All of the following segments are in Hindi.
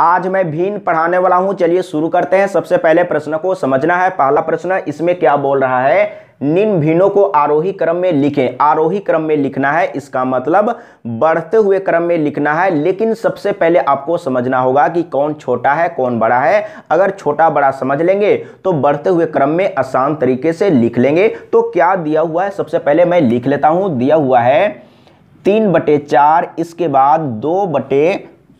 आज मैं भीन पढ़ाने वाला हूं चलिए शुरू करते हैं सबसे पहले प्रश्न को समझना है पहला प्रश्न इसमें क्या बोल रहा है निम्न भिन्नों को आरोही क्रम में लिखें आरोही क्रम में लिखना है इसका मतलब बढ़ते हुए क्रम में लिखना है लेकिन सबसे पहले आपको समझना होगा कि कौन छोटा है कौन बड़ा है अगर छोटा बड़ा समझ लेंगे तो बढ़ते हुए क्रम में आसान तरीके से लिख लेंगे तो क्या दिया हुआ है सबसे पहले मैं लिख लेता हूँ दिया हुआ है तीन बटे चार इसके बाद दो बटे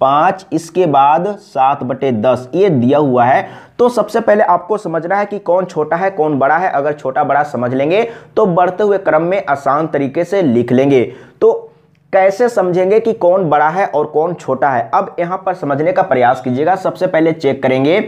पाँच इसके बाद सात बटे दस ये दिया हुआ है तो सबसे पहले आपको समझना है कि कौन छोटा है कौन बड़ा है अगर छोटा बड़ा समझ लेंगे तो बढ़ते हुए क्रम में आसान तरीके से लिख लेंगे तो कैसे समझेंगे कि कौन बड़ा है और कौन छोटा है अब यहाँ पर समझने का प्रयास कीजिएगा सबसे पहले चेक करेंगे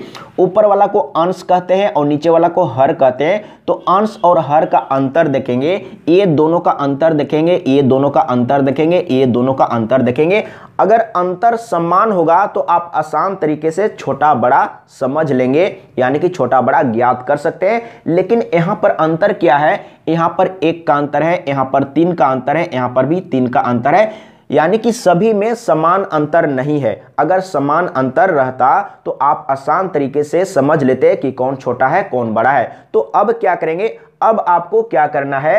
ऊपर वाला को अंश कहते हैं और नीचे वाला को हर कहते हैं तो अंश और हर का अंतर देखेंगे ये दोनों का अंतर देखेंगे ये दोनों का अंतर देखेंगे ये दोनों का अंतर देखेंगे अगर अंतर समान होगा तो आप आसान तरीके से छोटा बड़ा समझ लेंगे यानी कि छोटा बड़ा ज्ञात कर सकते हैं लेकिन यहाँ पर अंतर क्या है यहाँ पर एक का अंतर है यहाँ पर तीन का अंतर है यहाँ पर भी तीन का अंतर है है यानी कि सभी में समान अंतर नहीं है अगर समान अंतर रहता तो आप आसान तरीके से समझ लेते कि कौन छोटा है कौन बड़ा है तो अब क्या करेंगे अब आपको क्या करना है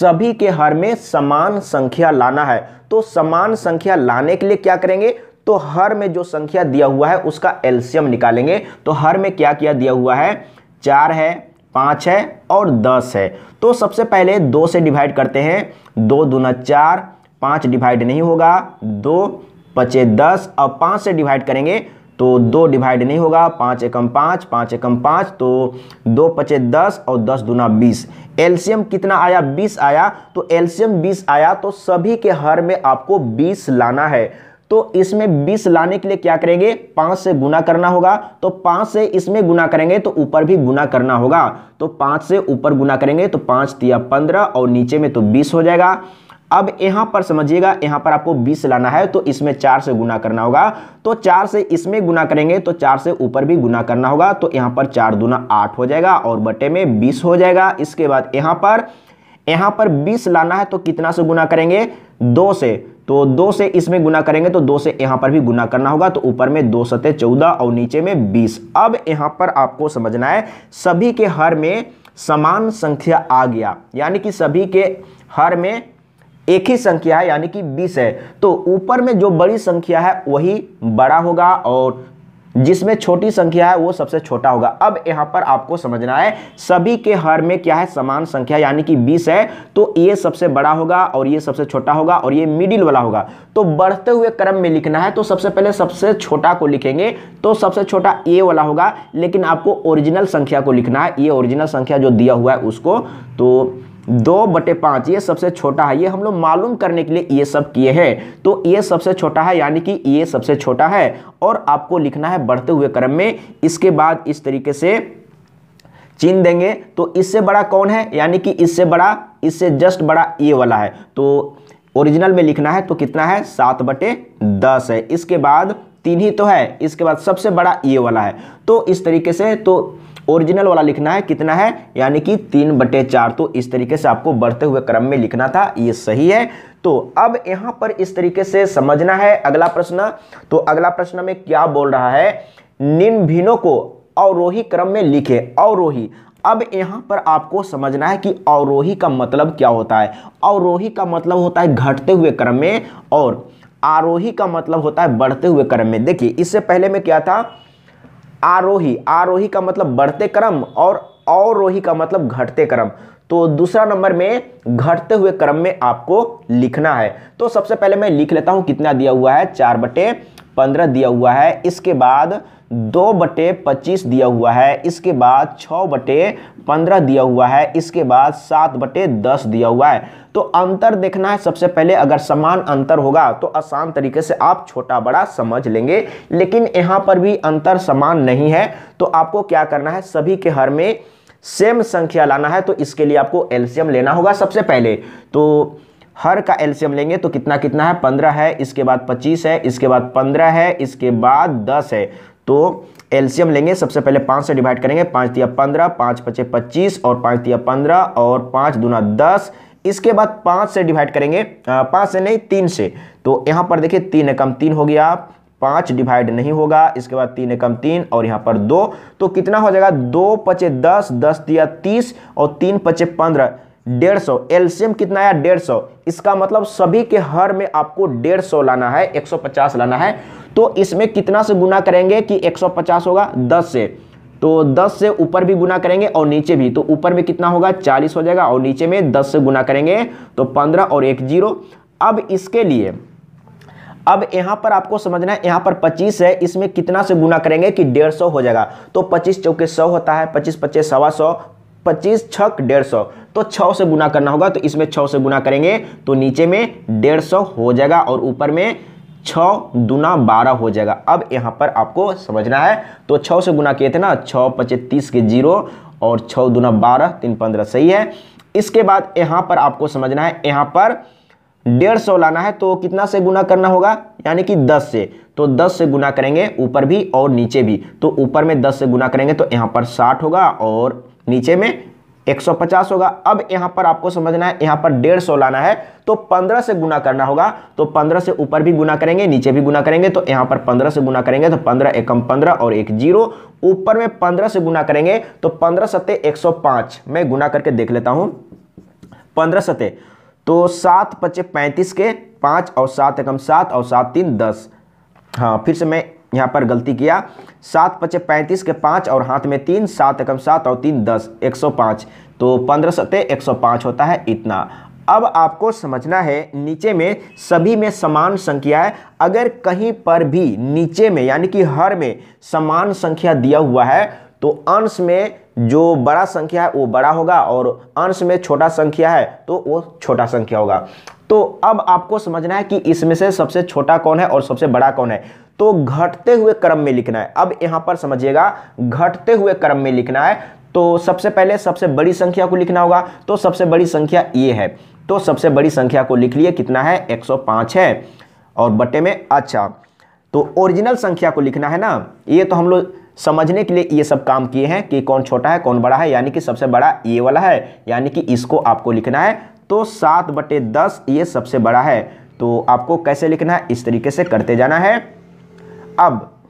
सभी के हर में समान संख्या लाना है तो समान संख्या लाने के लिए क्या करेंगे तो हर में जो संख्या दिया हुआ है उसका एल्सियम निकालेंगे तो हर में क्या किया दिया हुआ है चार है पाँच है और दस है तो सबसे पहले दो से डिवाइड करते हैं दो दूना चार पाँच डिवाइड नहीं होगा दो पचे दस और पाँच से डिवाइड करेंगे तो दो डिवाइड नहीं होगा पाँच एकम पाँच पाँच एकम पाँच तो दो पचे दस और दस दूना बीस एल्शियम कितना आया बीस आया तो एल्शियम बीस आया तो सभी के हर में आपको बीस लाना है तो इसमें बीस लाने के लिए क्या करेंगे पाँच से गुना करना होगा तो पाँच से इसमें गुना करेंगे तो ऊपर भी गुना करना होगा तो पाँच से ऊपर गुना करेंगे तो पाँच दिया पंद्रह और नीचे में तो बीस हो जाएगा अब यहां पर समझिएगा यहां पर आपको 20 लाना है तो इसमें चार से गुना करना होगा तो चार से इसमें गुना करेंगे तो चार से ऊपर भी गुना करना होगा तो यहां पर चार दुना आठ हो जाएगा और बटे में बीस हो जाएगा इसके बाद यहां पर यहां पर बीस लाना है तो कितना से गुना करेंगे दो से तो दो से इसमें गुना करेंगे तो दो से यहां पर भी गुना करना होगा तो ऊपर में दो सते चौदह और नीचे में बीस अब यहां पर आपको समझना है सभी के हर में समान संख्या आ गया यानी कि सभी के हर में एक ही संख्या है यानी कि बीस है तो ऊपर में जो बड़ी संख्या है वही बड़ा होगा और जिसमें छोटी संख्या है वो सबसे छोटा होगा अब यहाँ पर आपको समझना है सभी के हर में क्या है समान संख्या यानी कि 20 है तो ये सबसे बड़ा होगा और ये सबसे छोटा होगा और ये मिडिल वाला होगा तो बढ़ते हुए क्रम में लिखना है तो सबसे पहले सबसे छोटा को लिखेंगे तो सबसे छोटा ए वाला होगा लेकिन आपको ओरिजिनल संख्या को लिखना है ये ओरिजिनल संख्या जो दिया हुआ है उसको तो दो बटे पांच ये सबसे छोटा है ये हम लोग मालूम करने के लिए ये सब किए हैं तो ये सबसे छोटा है यानी कि ये सबसे छोटा है और आपको लिखना है बढ़ते हुए क्रम में इसके बाद इस तरीके से चिन्ह देंगे तो इससे बड़ा कौन है यानी कि इससे बड़ा इससे जस्ट बड़ा ये वाला है तो ओरिजिनल में लिखना है तो कितना है सात बटे दस है इसके बाद तीन ही तो है इसके बाद सबसे बड़ा ये वाला है तो इस तरीके से तो ओरिजिनल वाला लिखना है कितना है यानी कि तीन बटे चार तो इस तरीके से आपको बढ़ते हुए क्रम में लिखना था ये सही है तो अब यहां पर इस तरीके से समझना है अगला प्रश्न तो अगला प्रश्न में क्या बोल रहा है निम्भिनों को अवरोही क्रम में लिखे अवरोही अब यहां पर आपको समझना है कि अवरोही का मतलब क्या होता है अवरोही का मतलब होता है घटते हुए क्रम में और आरोही का मतलब होता है बढ़ते हुए क्रम में देखिए इससे पहले में क्या था आरोही आरोही का मतलब बढ़ते क्रम और अवरोही का मतलब घटते क्रम तो दूसरा नंबर में घटते हुए क्रम में आपको लिखना है तो सबसे पहले मैं लिख लेता हूं कितना दिया हुआ है चार बटे पंद्रह दिया हुआ है इसके बाद दो बटे पच्चीस दिया हुआ है इसके बाद छः बटे पंद्रह दिया हुआ है इसके बाद सात बटे दस दिया हुआ है तो अंतर देखना है सबसे पहले अगर समान अंतर होगा तो आसान तरीके से आप छोटा बड़ा समझ लेंगे लेकिन यहाँ पर भी अंतर समान नहीं है तो आपको क्या करना है सभी के हर में सेम संख्या लाना है तो इसके लिए आपको एल्शियम लेना होगा सबसे पहले तो हर का एल्शियम लेंगे तो कितना कितना है पंद्रह है इसके बाद पच्चीस है इसके बाद पंद्रह है इसके बाद दस है तो एल्शियम लेंगे सबसे पहले पाँच से डिवाइड करेंगे पाँच दिया पंद्रह पाँच पचे पच्चीस और पाँच दिया पंद्रह और पाँच दूना दस इसके बाद पाँच से डिवाइड करेंगे पाँच से नहीं तीन से तो यहाँ पर देखिए तीन एकम तीन हो गया पाँच डिवाइड नहीं होगा इसके बाद तीन एकम तीन और यहाँ पर दो तो कितना हो जाएगा दो पचे दस दस दिया तीस और तीन पचे पंद्रह डेढ़ सौ एल्शियम कितना आया डेढ़ सौ इसका मतलब सभी के हर में आपको डेढ़ सौ लाना है एक सौ पचास लाना है तो इसमें कितना से गुना करेंगे कि एक सौ पचास होगा दस से तो 10 से ऊपर भी गुना करेंगे और नीचे भी तो ऊपर में कितना होगा 40 हो जाएगा और नीचे में 10 से गुना करेंगे तो 15 और एक जीरो अब इसके लिए अब यहां पर आपको समझना है यहां पर 25 है इसमें कितना से गुना करेंगे कि 150 हो जाएगा तो 25 चौके 100 होता है 25 पच्चीस सवा सौ पच्चीस छक डेढ़ सौ तो छः से गुना करना होगा तो इसमें छः से गुना करेंगे तो नीचे में डेढ़ सौ हो जाएगा और ऊपर में छ दुना बारह हो जाएगा अब यहाँ पर आपको समझना है तो छः से गुना किए थे ना छः पचे तीस के जीरो और छः दुना बारह तीन पंद्रह सही है इसके बाद यहाँ पर आपको समझना है यहाँ पर डेढ़ सौ लाना है तो कितना से गुना करना होगा यानी कि दस से तो दस से गुना करेंगे ऊपर भी और नीचे भी तो ऊपर में दस से गुना करेंगे तो यहाँ पर साठ होगा और नीचे में 150 होगा अब यहां पर आपको समझना है यहां पर डेढ़ सौ लाना है तो 15 से गुना करना होगा तो 15 से ऊपर भी गुना करेंगे नीचे भी गुना करेंगे तो यहां पर 15 से गुना करेंगे तो 15 एकम 15 और एक जीरो ऊपर में 15 से गुना करेंगे तो 15 सत्य 105 मैं गुना करके देख लेता हूं 15 सत्य तो सात पच्चे पैंतीस के पांच और सात एकम सात और सात तीन दस हाँ फिर से मैं यहाँ पर गलती किया सात पचे पैंतीस के पाँच और हाथ में तीन सात एकम सात और तीन दस एक सौ पाँच तो पंद्रह सत्य एक सौ पाँच होता है इतना अब आपको समझना है नीचे में सभी में समान संख्या है अगर कहीं पर भी नीचे में यानी कि हर में समान संख्या दिया हुआ है तो अंश में जो बड़ा संख्या है वो बड़ा होगा और अंश में छोटा संख्या है तो वो छोटा संख्या होगा तो अब आपको समझना है कि इसमें से सबसे छोटा कौन है और सबसे बड़ा कौन है तो घटते हुए क्रम में लिखना है अब यहां पर समझिएगा घटते हुए क्रम में लिखना है तो सबसे पहले सबसे बड़ी संख्या को लिखना होगा तो सबसे बड़ी संख्या ये है तो सबसे बड़ी संख्या को लिख लिए कितना है 105 है और बटे में अच्छा तो ओरिजिनल संख्या को लिखना है ना ये तो हम लोग समझने के लिए ये सब काम किए हैं कि कौन छोटा है कौन बड़ा है यानी कि सबसे बड़ा ये वाला है यानी कि इसको आपको लिखना है तो सात बटे दस ये सबसे बड़ा है तो आपको कैसे लिखना है इस तरीके से करते जाना है अब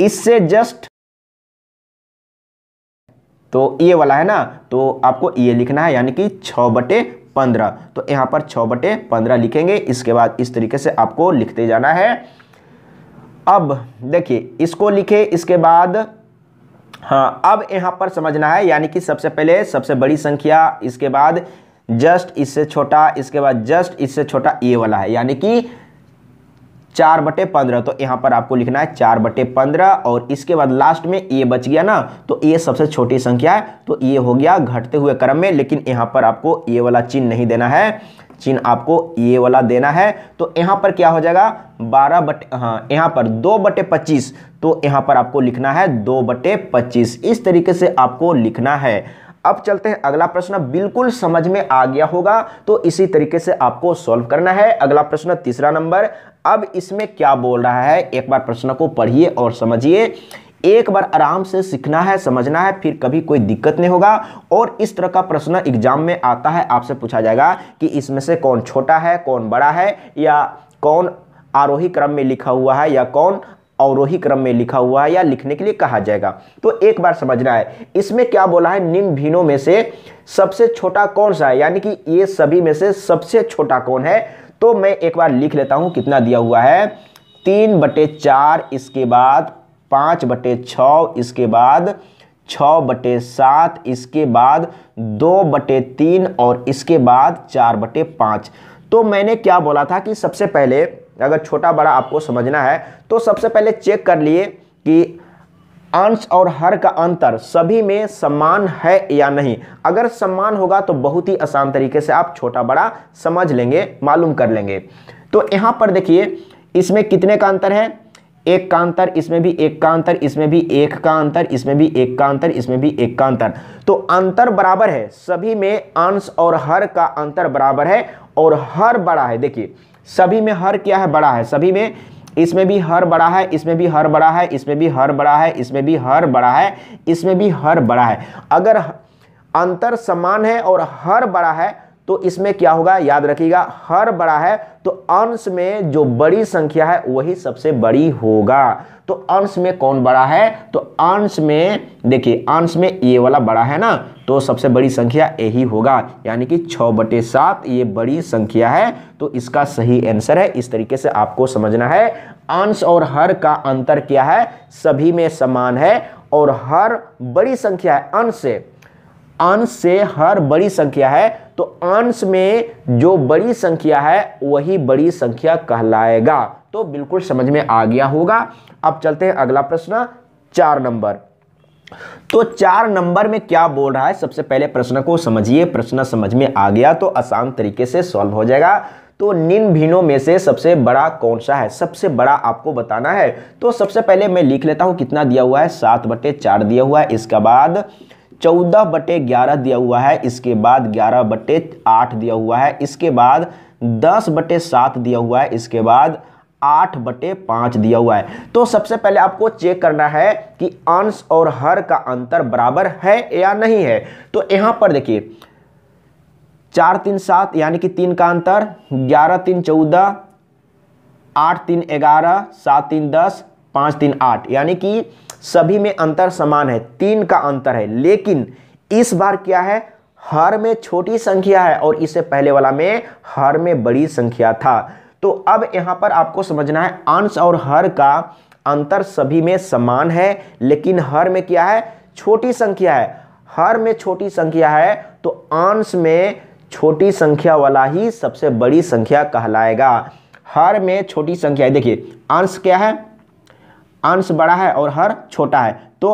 इससे जस्ट तो ये वाला है ना तो आपको ये लिखना है यानी कि छ बटे पंद्रह तो यहां पर छ बटे पंद्रह लिखेंगे इसके बाद इस तरीके से आपको लिखते जाना है अब देखिए इसको लिखे इसके बाद हाँ अब यहां पर समझना है यानी कि सबसे पहले सबसे बड़ी संख्या इसके बाद जस्ट इससे छोटा इसके बाद जस्ट इससे छोटा ये वाला है यानी कि चार बटे पंद्रह तो यहाँ पर आपको लिखना है चार बटे पंद्रह और इसके बाद लास्ट में ए बच गया ना तो ए सबसे छोटी संख्या है तो ये हो गया घटते हुए क्रम में लेकिन यहाँ पर आपको ए वाला चिन्ह नहीं देना है चिन्ह आपको ये वाला देना है तो यहाँ पर क्या हो जाएगा बारह बटे हाँ यहाँ पर दो बटे पच्चीस तो यहाँ पर आपको लिखना है दो बटे पच्चीस इस तरीके से आपको लिखना है अब चलते हैं अगला प्रश्न बिल्कुल समझ में आ गया होगा तो इसी तरीके से आपको सॉल्व करना है अगला प्रश्न तीसरा नंबर अब इसमें क्या बोल रहा है एक बार प्रश्न को पढ़िए और समझिए एक बार आराम से सीखना है समझना है फिर कभी कोई दिक्कत नहीं होगा और इस तरह का प्रश्न एग्जाम में आता है आपसे पूछा जाएगा कि इसमें से कौन छोटा है कौन बड़ा है या कौन आरोही क्रम में लिखा हुआ है या कौन अवरोही क्रम में लिखा हुआ है या लिखने के लिए कहा जाएगा तो एक बार समझना है इसमें क्या बोला है निम्न भिन्नों में से सबसे छोटा कौन सा है यानी कि ये सभी में से सबसे छोटा कौन है तो मैं एक बार लिख लेता हूं कितना दिया हुआ है तीन बटे चार इसके बाद पाँच बटे छ इसके बाद छ बटे सात इसके बाद दो बटे तीन और इसके बाद चार बटे पाँच तो मैंने क्या बोला था कि सबसे पहले अगर छोटा बड़ा आपको समझना है तो सबसे पहले चेक कर लिए कि अंश और हर का अंतर सभी में समान है या नहीं अगर समान होगा तो बहुत ही आसान तरीके से आप छोटा बड़ा समझ लेंगे मालूम कर लेंगे तो यहाँ पर देखिए इसमें कितने का अंतर है एक का अंतर इसमें भी एक का अंतर इसमें भी एक का अंतर इसमें भी एक का अंतर इसमें भी एक का अंतर तो अंतर बराबर है सभी में अंश और हर का अंतर बराबर है और हर बड़ा है देखिए सभी में हर क्या है बड़ा है सभी में इसमें भी हर बड़ा है इसमें भी हर बड़ा है इसमें भी हर बड़ा है इसमें भी हर बड़ा है इसमें भी हर बड़ा है अगर अंतर समान है और हर बड़ा है तो इसमें क्या होगा याद रखिएगा हर बड़ा है तो अंश में जो बड़ी संख्या है वही सबसे बड़ी होगा तो अंश में कौन बड़ा है तो अंश में देखिए अंश में ये वाला बड़ा है ना तो सबसे बड़ी संख्या यही होगा यानी कि छ बटे सात ये बड़ी संख्या है तो इसका सही आंसर है इस तरीके से आपको समझना है अंश और हर का अंतर क्या है सभी में समान है और हर बड़ी संख्या है अंश से अंश से हर बड़ी संख्या है तो अंश में जो बड़ी संख्या है वही बड़ी संख्या कहलाएगा तो बिल्कुल समझ में आ गया होगा अब चलते हैं अगला प्रश्न चार नंबर तो चार नंबर में क्या बोल रहा है सबसे पहले प्रश्न को समझिए प्रश्न समझ में आ गया तो आसान तरीके से सॉल्व हो जाएगा तो निम्न भिन्नों में से सबसे बड़ा कौन सा है सबसे बड़ा आपको बताना है तो सबसे पहले मैं लिख लेता हूं कितना दिया हुआ है सात बटे चार दिया हुआ है इसके बाद चौदह बटे ग्यारह दिया हुआ है इसके बाद ग्यारह बटे आठ दिया हुआ है इसके बाद दस बटे सात दिया हुआ है इसके बाद आठ बटे पाँच दिया हुआ है तो सबसे पहले आपको चेक करना है कि अंश और हर का अंतर बराबर है या नहीं है तो यहाँ पर देखिए चार तीन सात यानी कि तीन का अंतर ग्यारह तीन चौदह आठ तीन ग्यारह सात तीन दस पाँच तीन आठ यानी कि सभी में अंतर समान है तीन का अंतर है लेकिन इस बार क्या है हर में छोटी संख्या है और इससे पहले वाला में हर में बड़ी संख्या था तो अब यहाँ पर आपको समझना है अंश और हर का अंतर सभी में समान है लेकिन हर में क्या है छोटी संख्या है हर में छोटी संख्या है तो अंश में छोटी संख्या वाला ही सबसे बड़ी संख्या कहलाएगा हर में छोटी संख्या है देखिए अंश क्या है अंश बड़ा है और हर छोटा है तो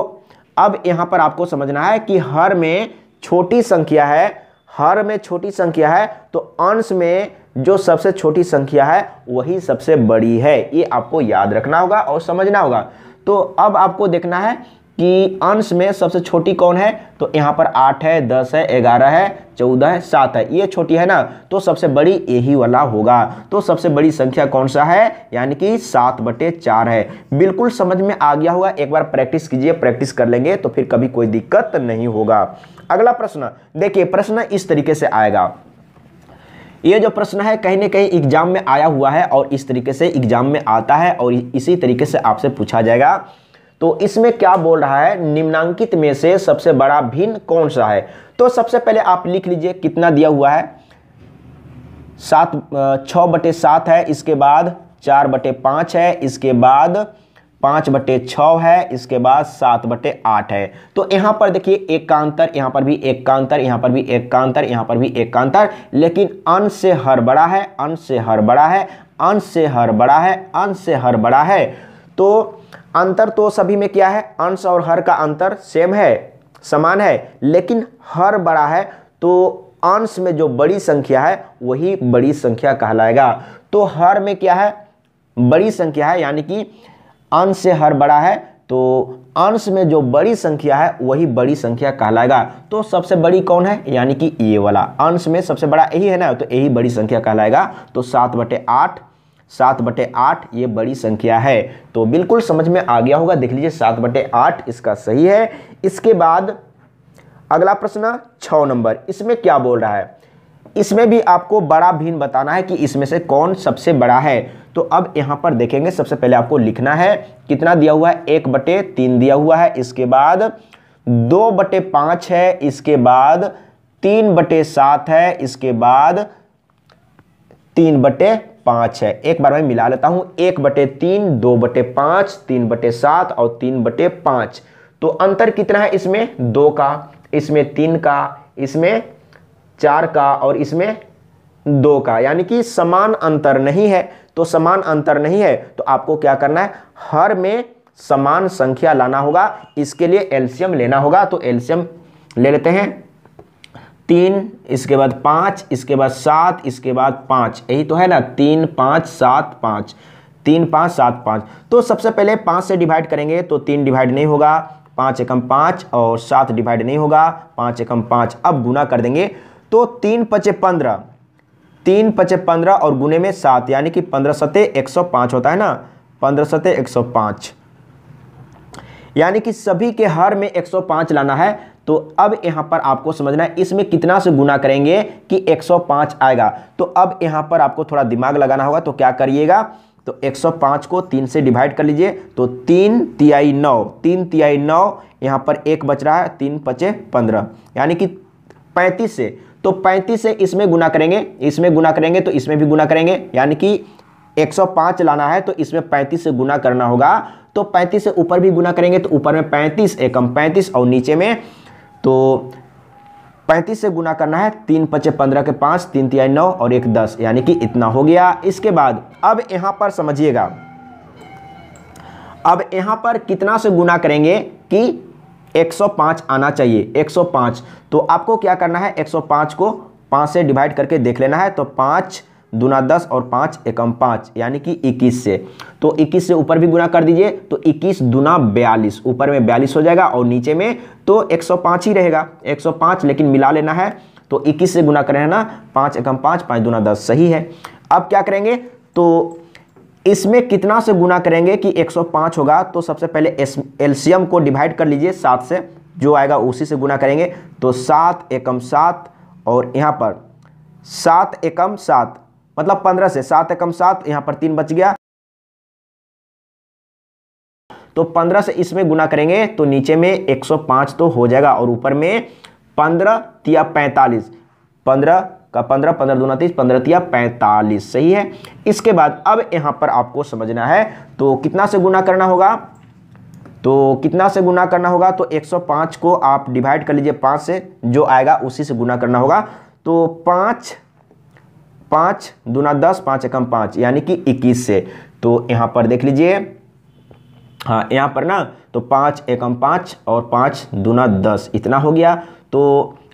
अब यहाँ पर आपको समझना है कि हर में छोटी संख्या है हर में छोटी संख्या है तो अंश में जो सबसे छोटी संख्या है वही सबसे बड़ी है ये आपको याद रखना होगा और समझना होगा तो अब आपको देखना है कि अंश में सबसे छोटी कौन है तो यहाँ पर आठ है दस है ग्यारह है चौदह है सात है ये छोटी है ना तो सबसे बड़ी यही वाला होगा तो सबसे बड़ी संख्या कौन सा है यानी कि सात बटे चार है बिल्कुल समझ में आ गया होगा एक बार प्रैक्टिस कीजिए प्रैक्टिस कर लेंगे तो फिर कभी कोई दिक्कत नहीं होगा अगला प्रश्न देखिए प्रश्न इस तरीके से आएगा ये जो प्रश्न है कहीं ना कहीं एग्जाम में आया हुआ है और इस तरीके से एग्जाम में आता है और इसी तरीके से आपसे पूछा जाएगा तो इसमें क्या बोल रहा है निम्नांकित में से सबसे बड़ा भिन्न कौन सा है तो सबसे पहले आप लिख लीजिए कितना दिया हुआ है सात छ बटे सात है इसके बाद चार बटे पाँच है इसके बाद पाँच बटे छ है इसके बाद सात बटे आठ है तो यहाँ पर देखिए एक का अंतर यहाँ पर भी एक का अंतर यहाँ पर भी एक का अंतर यहाँ पर भी एक का अंतर लेकिन अंश से हर बड़ा है अंश से हर बड़ा है अंश से हर बड़ा है अंश से हर बड़ा है तो अंतर तो सभी में क्या है अंश और हर का अंतर सेम है समान है लेकिन हर बड़ा है तो अंश में जो बड़ी संख्या है वही बड़ी संख्या कहलाएगा तो हर में क्या है बड़ी संख्या है यानी कि अंश से हर बड़ा है तो अंश में जो बड़ी संख्या है वही बड़ी संख्या कहलाएगा तो सबसे बड़ी कौन है यानी कि ये वाला अंश में सबसे बड़ा यही है ना तो यही बड़ी संख्या कहलाएगा तो सात बटे आठ सात बटे आठ ये बड़ी संख्या है तो बिल्कुल समझ में आ गया होगा देख लीजिए सात बटे आठ इसका सही है इसके बाद अगला प्रश्न छ नंबर इसमें क्या बोल रहा है इसमें भी आपको बड़ा भिन्न बताना है कि इसमें से कौन सबसे बड़ा है तो अब यहाँ पर देखेंगे सबसे पहले आपको लिखना है कितना दिया हुआ है एक बटे तीन दिया हुआ है इसके बाद दो बटे पाँच है इसके बाद तीन बटे सात है इसके बाद तीन बटे पांच है एक बार मैं मिला लेता हूं एक बटे तीन दो बटे पांच तीन बटे सात और तीन बटे पांच तो अंतर कितना है इसमें दो का इसमें तीन का इसमें चार का और इसमें दो का यानी कि समान अंतर नहीं है तो समान अंतर नहीं है तो आपको क्या करना है हर में समान संख्या लाना होगा इसके लिए एल्शियम लेना होगा तो एल्शियम ले लेते हैं तीन इसके बाद पाँच इसके बाद सात इसके बाद पाँच यही तो है ना तीन पाँच सात पाँच तीन पाँच सात पाँच तो सबसे पहले पाँच से डिवाइड करेंगे तो तीन डिवाइड नहीं होगा पाँच एकम पाँच और सात डिवाइड नहीं होगा पाँच एकम पाँच अब गुना कर देंगे तो तीन पचे पंद्रह तीन पचे पंद्रह और गुने में सात यानी कि पंद्रह सते एक सौ पाँच होता है ना पंद्रह सते एक सौ पाँच यानी कि सभी के हर में 105 लाना है तो अब यहाँ पर आपको समझना है इसमें कितना से गुना करेंगे कि 105 आएगा तो अब यहाँ पर आपको थोड़ा दिमाग लगाना होगा तो क्या करिएगा तो 105 को तीन से डिवाइड कर लीजिए तो तीन तिहाई नौ तीन तिहाई नौ यहाँ पर एक बच रहा है तीन पचे पंद्रह यानी कि पैंतीस से तो पैंतीस से इसमें गुना करेंगे इसमें गुना करेंगे तो इसमें भी गुना करेंगे यानी कि 105 लाना है तो इसमें पैंतीस से गुना करना होगा तो पैंतीस से ऊपर भी गुना करेंगे तो ऊपर में पैंतीस एकम पैंतीस और नीचे में तो पैंतीस से गुना करना है तीन पचे पंद्रह के पाँच तीन तिहाई नौ और एक दस यानी कि इतना हो गया इसके बाद अब यहाँ पर समझिएगा अब यहाँ पर कितना से गुना करेंगे कि 105 आना चाहिए 105 तो आपको क्या करना है 105 को 5 से डिवाइड करके देख लेना है तो दुना दस और पाँच एकम पाँच यानी कि इक्कीस से तो इक्कीस से ऊपर भी गुना कर दीजिए तो इक्कीस दुना बयालीस ऊपर में बयालीस हो जाएगा और नीचे में तो एक सौ पाँच ही रहेगा एक सौ पाँच लेकिन मिला लेना है तो इक्कीस से गुना करें ना पाँच एकम पाँच पाँच दुना दस सही है अब क्या करेंगे तो इसमें कितना से गुना करेंगे कि 105 होगा तो सबसे पहले एल्शियम को डिवाइड कर लीजिए सात से जो आएगा उसी से गुना करेंगे तो सात एकम सात और यहाँ पर सात एकम सात मतलब पंद्रह से सात एकम सात यहां पर तीन बच गया तो पंद्रह से इसमें गुना करेंगे तो नीचे में एक सौ पांच तो हो जाएगा और ऊपर में पंद्रह तिया पैंतालीस पंद्रह का पंद्रह पंद्रह दूना तीस पंद्रह तिया पैंतालीस सही है इसके बाद अब यहां पर आपको समझना है तो कितना से गुना करना होगा तो कितना से गुना करना होगा तो 105 को आप डिवाइड कर लीजिए पांच से जो आएगा उसी से गुना करना होगा तो पांच पांच दुना दस पांच एकम पांच यानी कि इक्कीस से तो यहां पर देख लीजिए हाँ यहां पर ना तो पांच एकम पांच और पांच दुना दस इतना हो गया तो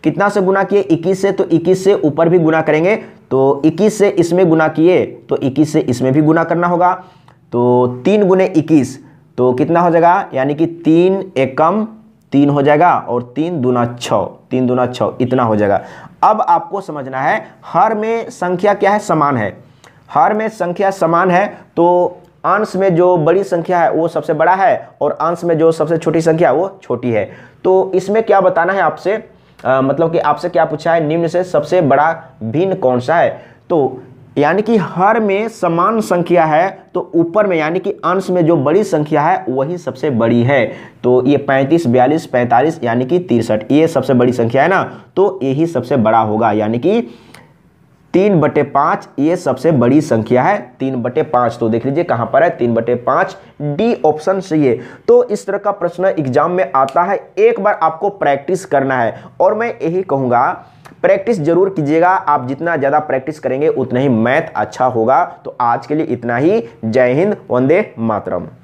कितना से गुना किए इक्कीस से तो इक्कीस से ऊपर भी गुना करेंगे तो इक्कीस से इसमें गुना किए तो इक्कीस से इसमें भी गुना करना होगा तो तीन गुने इक्कीस तो कितना हो जाएगा यानी कि तीन एकम तीन हो जाएगा और तीन दुना छः तीन दुना छः इतना हो जाएगा अब आपको समझना है हर में संख्या क्या है समान है हर में संख्या समान है तो अंश में जो बड़ी संख्या है वो सबसे बड़ा है और अंश में जो सबसे छोटी संख्या है वो छोटी है तो इसमें क्या बताना है आपसे मतलब कि आपसे क्या पूछा है निम्न से सबसे बड़ा भिन्न कौन सा है तो यानी कि हर में समान संख्या है तो ऊपर में यानी कि अंश में जो बड़ी संख्या है वही सबसे बड़ी है तो ये 35, 42, 45 यानी कि तिरसठ ये सबसे बड़ी संख्या है ना तो यही सबसे बड़ा होगा यानी कि तीन बटे पाँच ये सबसे बड़ी संख्या है तीन बटे पाँच तो देख लीजिए कहाँ पर है तीन बटे पाँच डी ऑप्शन चाहिए तो इस तरह का प्रश्न एग्जाम में आता है एक बार आपको प्रैक्टिस करना है और मैं यही कहूँगा प्रैक्टिस जरूर कीजिएगा आप जितना ज़्यादा प्रैक्टिस करेंगे उतना ही मैथ अच्छा होगा तो आज के लिए इतना ही जय हिंद वंदे मातरम